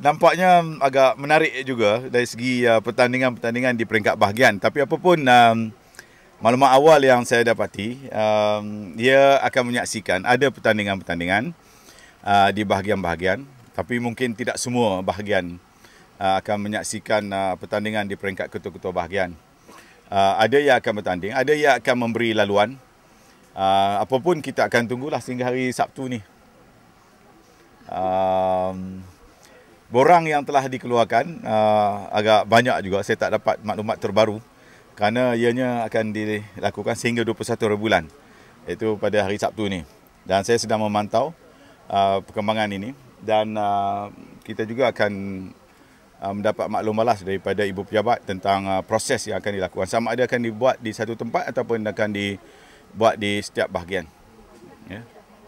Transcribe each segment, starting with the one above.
nampaknya agak menarik juga dari segi uh, pertandingan-pertandingan di peringkat bahagian. Tapi apapun um, maklumat awal yang saya dapati, um, ia akan menyaksikan ada pertandingan-pertandingan uh, di bahagian-bahagian. Tapi mungkin tidak semua bahagian uh, akan menyaksikan uh, pertandingan di peringkat ketua-ketua bahagian. Uh, ada yang akan bertanding, ada yang akan memberi laluan. Uh, apapun kita akan tunggulah sehingga hari Sabtu ni. Um, borang yang telah dikeluarkan uh, agak banyak juga saya tak dapat maklumat terbaru kerana ianya akan dilakukan sehingga 21 hari bulan iaitu pada hari Sabtu ini dan saya sedang memantau uh, perkembangan ini dan uh, kita juga akan uh, mendapat maklum balas daripada ibu pejabat tentang uh, proses yang akan dilakukan sama ada akan dibuat di satu tempat ataupun akan dibuat di setiap bahagian ya yeah.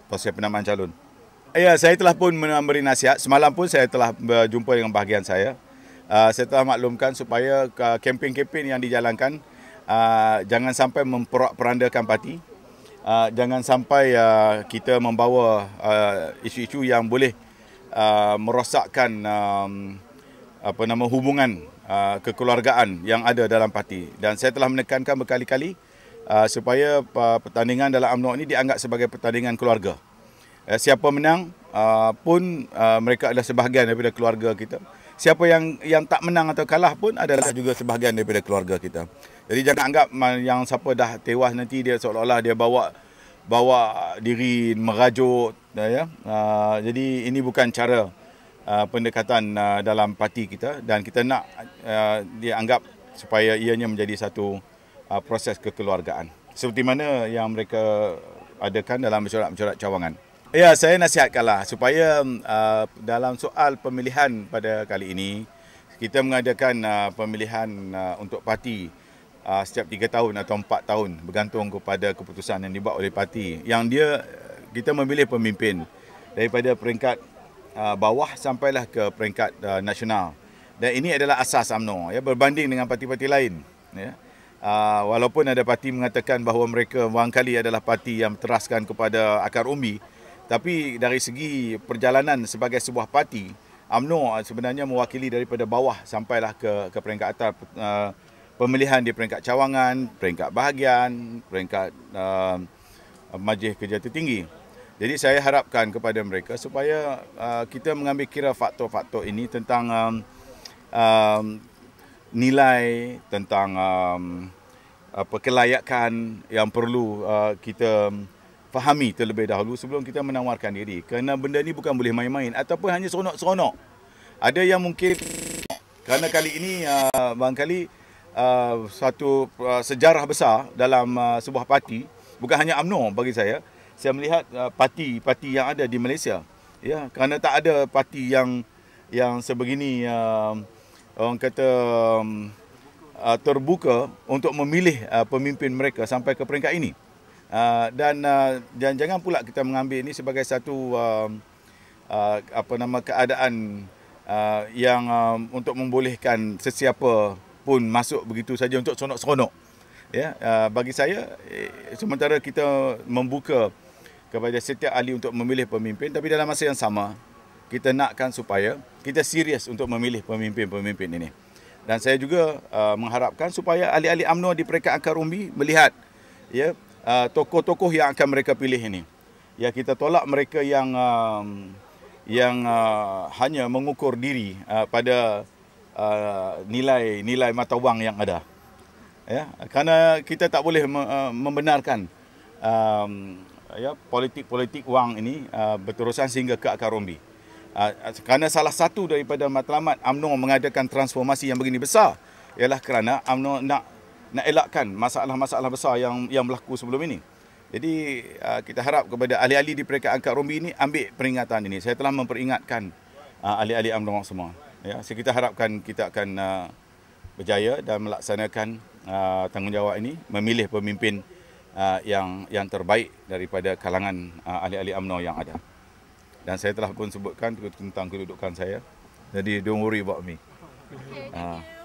proses penamaan calon ya, saya telah pun memberi nasihat. Semalam pun saya telah berjumpa eh, dengan bahagian saya. Uh, saya telah maklumkan supaya uh, kempen-kempen yang dijalankan uh, jangan sampai memperandakan parti. Uh, jangan sampai uh, kita membawa uh, isu-isu yang boleh uh, merosakkan um, apa nama hubungan uh, kekeluargaan yang ada dalam parti. Dan saya telah menekankan berkali-kali uh, supaya uh, pertandingan dalam UMNO ini dianggap sebagai pertandingan keluarga uh, siapa menang uh, pun uh, mereka adalah sebahagian daripada keluarga kita. Siapa yang yang tak menang atau kalah pun adalah juga sebahagian daripada keluarga kita. Jadi jangan anggap yang siapa dah tewas nanti dia seolah-olah dia bawa bawa diri merajuk uh, ya. Uh, jadi ini bukan cara uh, pendekatan uh, dalam parti kita dan kita nak uh, dia anggap supaya ianya menjadi satu uh, proses kekeluargaan. Seperti mana yang mereka adakan dalam mesyuarat-mesyuarat cawangan. Ya, saya nasihatkanlah supaya mm, uh, dalam soal pemilihan pada kali ini kita mengadakan uh, pemilihan uh, untuk parti uh, setiap tiga tahun atau empat tahun bergantung kepada keputusan yang dibuat oleh parti yang dia kita memilih pemimpin daripada peringkat uh, bawah sampailah ke peringkat uh, nasional dan ini adalah asas AMNO ya berbanding dengan parti-parti lain ya uh, walaupun ada parti mengatakan bahawa mereka wangkali adalah parti yang teraskan kepada akar umbi tapi dari segi perjalanan sebagai sebuah parti, AMNO sebenarnya mewakili daripada bawah sampailah ke, ke peringkat atas uh, pemilihan di peringkat cawangan, peringkat bahagian, peringkat uh, majlis kerja tertinggi. Jadi saya harapkan kepada mereka supaya uh, kita mengambil kira faktor-faktor ini tentang um, um, nilai, tentang um, apa, kelayakan yang perlu uh, kita fahami terlebih dahulu sebelum kita menawarkan diri kerana benda ni bukan boleh main-main ataupun hanya seronok-seronok ada yang mungkin kerana kali ini uh, bang kali uh, satu uh, sejarah besar dalam uh, sebuah parti bukan hanya amno bagi saya saya melihat parti-parti yang ada di Malaysia ya kerana tak ada parti yang yang sebegini uh, orang kata um, terbuka untuk memilih pemimpin mereka sampai ke peringkat ini Ah, dan uh, dan jangan pula kita mengambil ini sebagai satu uh, uh, apa nama keadaan uh, yang uh, untuk membolehkan sesiapa pun masuk begitu saja untuk seronok-seronok. Ya, uh, bagi saya eh, sementara kita membuka kepada setiap ahli untuk memilih pemimpin tapi dalam masa yang sama kita nakkan supaya kita serius untuk memilih pemimpin-pemimpin ini. Dan saya juga uh, mengharapkan supaya ahli-ahli UMNO di peringkat akar umbi melihat ya Uh, tokoh-tokoh yang akan mereka pilih ini. Ya kita tolak mereka yang um, yang uh, hanya mengukur diri uh, pada uh, nilai nilai mata wang yang ada. Ya, Karena kita tak boleh me- uh, membenarkan um, ya politik-politik wang ini uh, berterusan sehingga ke akar rombi. Uh, uh kerana salah satu daripada matlamat UMNO mengadakan transformasi yang begini besar ialah kerana UMNO nak nak elakkan masalah-masalah besar yang yang berlaku sebelum ini. Jadi uh, kita harap kepada ahli-ahli di peringkat angkat rombi ini ambil peringatan ini. Saya telah memperingatkan uh, ahli-ahli UMNO semua. Ya, so kita harapkan kita akan uh, berjaya dan melaksanakan uh, tanggungjawab ini memilih pemimpin yang yang terbaik daripada kalangan uh, ahli-ahli UMNO yang ada. Dan saya telah pun sebutkan tentang kedudukan saya. Jadi don't worry about me. Okay,